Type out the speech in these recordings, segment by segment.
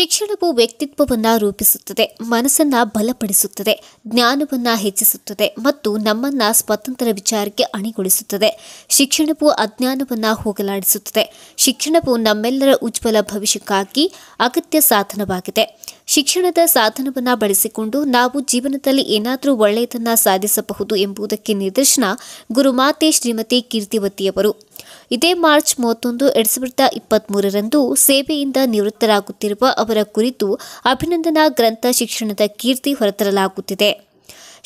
ಶಿಕ್ಷಣವು ವ್ಯಕ್ತಿತ್ವವನ್ನು ರೂಪಿಸುತ್ತದೆ ಮನಸ್ಸನ್ನು ಬಲಪಡಿಸುತ್ತದೆ ಜ್ಞಾನವನ್ನು ಹೆಚ್ಚಿಸುತ್ತದೆ ಮತ್ತು ನಮ್ಮನ್ನು ಸ್ವತಂತ್ರ ವಿಚಾರಕ್ಕೆ ಅಣಿಗೊಳಿಸುತ್ತದೆ ಶಿಕ್ಷಣವು ಅಜ್ಞಾನವನ್ನು ಹೋಗಲಾಡಿಸುತ್ತದೆ ಶಿಕ್ಷಣವು ನಮ್ಮೆಲ್ಲರ ಉಜ್ವಲ ಭವಿಷ್ಯಕ್ಕಾಗಿ ಅಗತ್ಯ ಸಾಧನವಾಗಿದೆ ಶಿಕ್ಷಣದ ಸಾಧನವನ್ನ ಬಳಸಿಕೊಂಡು ನಾವು ಜೀವನದಲ್ಲಿ ಏನಾದರೂ ಒಳ್ಳೆಯದನ್ನ ಸಾಧಿಸಬಹುದು ಎಂಬುದಕ್ಕೆ ನಿದರ್ಶನ ಗುರುಮಾತೆ ಶ್ರೀಮತಿ ಕೀರ್ತಿವತಿಯವರು ಇದೇ ಮಾರ್ಚ್ ಮೂವತ್ತೊಂದು ಎರಡ್ ಸಾವಿರದ ಇಪ್ಪತ್ತ್ ಮೂರರಂದು ಸೇವೆಯಿಂದ ನಿವೃತ್ತರಾಗುತ್ತಿರುವ ಅವರ ಕುರಿತು ಅಭಿನಂದನಾ ಗ್ರಂಥ ಶಿಕ್ಷಣದ ಕೀರ್ತಿ ಹೊರತರಲಾಗುತ್ತಿದೆ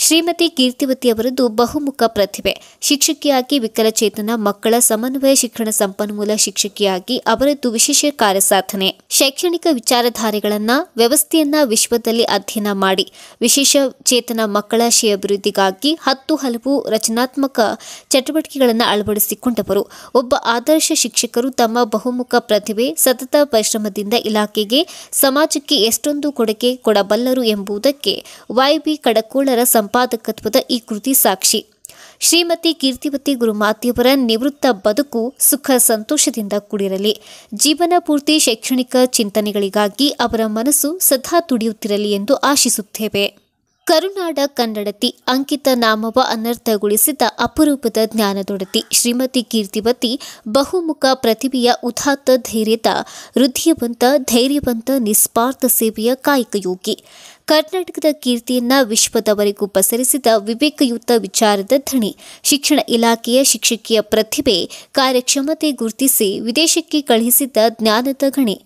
ಶ್ರೀಮತಿ ಕೀರ್ತಿವತಿ ಅವರದ್ದು ಬಹುಮುಖ ಪ್ರತಿಭೆ ಶಿಕ್ಷಕಿಯಾಗಿ ವಿಕಲಚೇತನ ಮಕ್ಕಳ ಸಮನ್ವಯ ಶಿಕ್ಷಣ ಸಂಪನ್ಮೂಲ ಶಿಕ್ಷಕಿಯಾಗಿ ಅವರದ್ದು ವಿಶೇಷ ಕಾರ್ಯಸಾಧನೆ ಶೈಕ್ಷಣಿಕ ವಿಚಾರಧಾರೆಗಳನ್ನ ವ್ಯವಸ್ಥೆಯನ್ನ ವಿಶ್ವದಲ್ಲಿ ಅಧ್ಯಯನ ಮಾಡಿ ವಿಶೇಷ ಚೇತನ ಮಕ್ಕಳ ಅಭಿವೃದ್ಧಿಗಾಗಿ ಹತ್ತು ಹಲವು ರಚನಾತ್ಮಕ ಚಟುವಟಿಕೆಗಳನ್ನು ಅಳವಡಿಸಿಕೊಂಡವರು ಒಬ್ಬ ಆದರ್ಶ ಶಿಕ್ಷಕರು ತಮ್ಮ ಬಹುಮುಖ ಪ್ರತಿಭೆ ಸತತ ಪರಿಶ್ರಮದಿಂದ ಇಲಾಖೆಗೆ ಸಮಾಜಕ್ಕೆ ಎಷ್ಟೊಂದು ಕೊಡುಗೆ ಕೊಡಬಲ್ಲರು ಎಂಬುದಕ್ಕೆ ವೈಬಿ ಕಡಕೋಳರ ಸಂಪಾದಕತ್ವದ ಈ ಕೃತಿ ಸಾಕ್ಷಿ ಶ್ರೀಮತಿ ಕೀರ್ತಿವತಿ ಗುರುಮಾತಿಯವರ ನಿವೃತ್ತ ಬದುಕು ಸುಖ ಸಂತೋಷದಿಂದ ಕೂಡಿರಲಿ ಜೀವನ ಪೂರ್ತಿ ಶೈಕ್ಷಣಿಕ ಚಿಂತನೆಗಳಿಗಾಗಿ ಅವರ ಮನಸ್ಸು ಸದಾ ತುಡಿಯುತ್ತಿರಲಿ ಎಂದು ಆಶಿಸುತ್ತೇವೆ ಕರುನಾಡ ಕನ್ನಡತಿ ಅಂಕಿತ ನಾಮವ ಅನರ್ಥಗೊಳಿಸಿದ ಅಪರೂಪದ ಜ್ಞಾನದೊಡತಿ ಶ್ರೀಮತಿ ಕೀರ್ತಿವತಿ ಬಹುಮುಖ ಪ್ರತಿಭೆಯ ಉದಾತ್ತ ಧೈರ್ಯದ ಹೃದಯವಂತ ಧೈರ್ಯವಂತ ನಿಸ್ವಾರ್ಥ ಸೇವೆಯ ಕಾಯಕಯೋಗಿ ಕರ್ನಾಟಕದ ಕೀರ್ತಿಯನ್ನ ವಿಶ್ವದವರೆಗೂ ಪಸರಿಸಿದ ವಿವೇಕಯುತ ವಿಚಾರದ ಧಣಿ ಶಿಕ್ಷಣ ಇಲಾಖೆಯ ಶಿಕ್ಷಕಿಯ ಪ್ರತಿಭೆ ಕಾರ್ಯಕ್ಷಮತೆ ಗುರುತಿಸಿ ವಿದೇಶಕ್ಕೆ ಕಳುಹಿಸಿದ್ದ ಜ್ಞಾನದ ಗಣಿ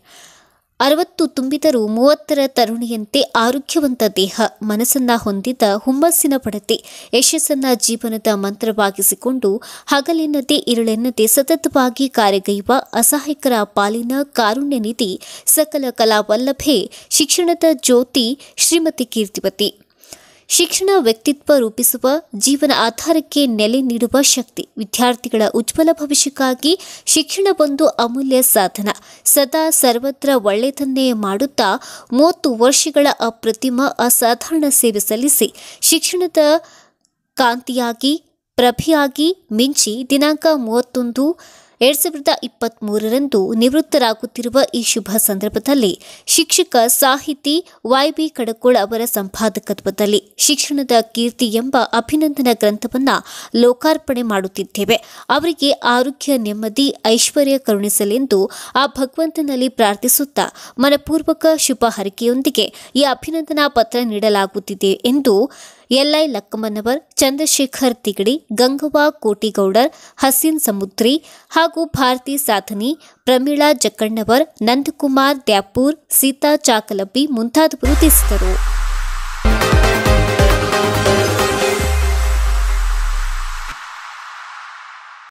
ಅರವತ್ತು ತುಂಬಿದರೂ ಮೂವತ್ತರ ತರುಣಿಯಂತೆ ಆರೋಗ್ಯವಂತ ದೇಹ ಮನಸ್ಸನ್ನ ಹೊಂದಿದ್ದ ಹುಮ್ಮಸ್ಸಿನ ಪಡತಿ ಯಶಸ್ಸನ್ನ ಜೀವನದ ಮಂತ್ರವಾಗಿಸಿಕೊಂಡು ಹಗಲೆನ್ನದೇ ಇರುಳೆನ್ನದೆ ಸತತವಾಗಿ ಕಾರ್ಯಗೈವ ಅಸಹಾಯಕರ ಪಾಲಿನ ಕಾರುಣ್ಯ ನಿಧಿ ಸಕಲ ಕಲಾವಲ್ಲಭೆ ಶಿಕ್ಷಣದ ಜ್ಯೋತಿ ಶ್ರೀಮತಿ ಕೀರ್ತಿವತಿ ಶಿಕ್ಷಣ ವ್ಯಕ್ತಿತ್ವ ರೂಪಿಸುವ ಜೀವನ ಆಧಾರಕ್ಕೆ ನೆಲೆ ನೀಡುವ ಶಕ್ತಿ ವಿದ್ಯಾರ್ಥಿಗಳ ಉಜ್ವಲ ಭವಿಷ್ಯಕ್ಕಾಗಿ ಶಿಕ್ಷಣ ಒಂದು ಅಮೂಲ್ಯ ಸಾಧನ ಸದಾ ಸರ್ವತ್ರ ಒಳ್ಳೆಯದನ್ನೇ ಮಾಡುತ್ತಾ ಮೂವತ್ತು ವರ್ಷಗಳ ಅಪ್ರತಿಮ ಅಸಾಧಾರಣ ಸೇವೆ ಸಲ್ಲಿಸಿ ಶಿಕ್ಷಣದ ಕಾಂತಿಯಾಗಿ ಪ್ರಭೆಯಾಗಿ ಮಿಂಚಿ ದಿನಾಂಕ ಮೂವತ್ತೊಂದು ಎರಡ್ ಸಾವಿರದ ಇಪ್ಪತ್ತ್ ಮೂರರಂದು ನಿವೃತ್ತರಾಗುತ್ತಿರುವ ಈ ಶುಭ ಸಂದರ್ಭದಲ್ಲಿ ಶಿಕ್ಷಕ ಸಾಹಿತಿ ವೈಬಿ ಕಡಕೋಳ್ ಅವರ ಸಂಪಾದಕತ್ವದಲ್ಲಿ ಶಿಕ್ಷಣದ ಕೀರ್ತಿ ಎಂಬ ಅಭಿನಂದನಾ ಗ್ರಂಥವನ್ನು ಲೋಕಾರ್ಪಣೆ ಮಾಡುತ್ತಿದ್ದೇವೆ ಅವರಿಗೆ ಆರೋಗ್ಯ ನೆಮ್ಮದಿ ಐಶ್ವರ್ಯ ಕರುಣಿಸಲೆಂದು ಆ ಭಗವಂತನಲ್ಲಿ ಪ್ರಾರ್ಥಿಸುತ್ತಾ ಮನಪೂರ್ವಕ ಶುಭ ಹರಕೆಯೊಂದಿಗೆ ಈ ಅಭಿನಂದನಾ ಪತ್ರ ನೀಡಲಾಗುತ್ತಿದೆ ಎಂದು ಎಲ್ಐ ಲಕ್ಕಮ್ಮನವರ್ ಚಂದ್ರಶೇಖರ್ ತಿಗಡಿ ಗಂಗವಾ ಕೋಟಿಗೌಡರ್ ಹಸಿನ್ ಸಮುದ್ರಿ ಹಾಗೂ ಭಾರತಿ ಸಾಧನಿ ಪ್ರಮೀಳಾ ಜಕ್ಕಣ್ಣವರ್ ನಂದಕುಮಾರ್ ದ್ಯಾಪೂರ್ ಸೀತಾ ಚಾಕಲಬ್ಬಿ ಮುಂತಾದವರು ತಿಳಿಸಿದರು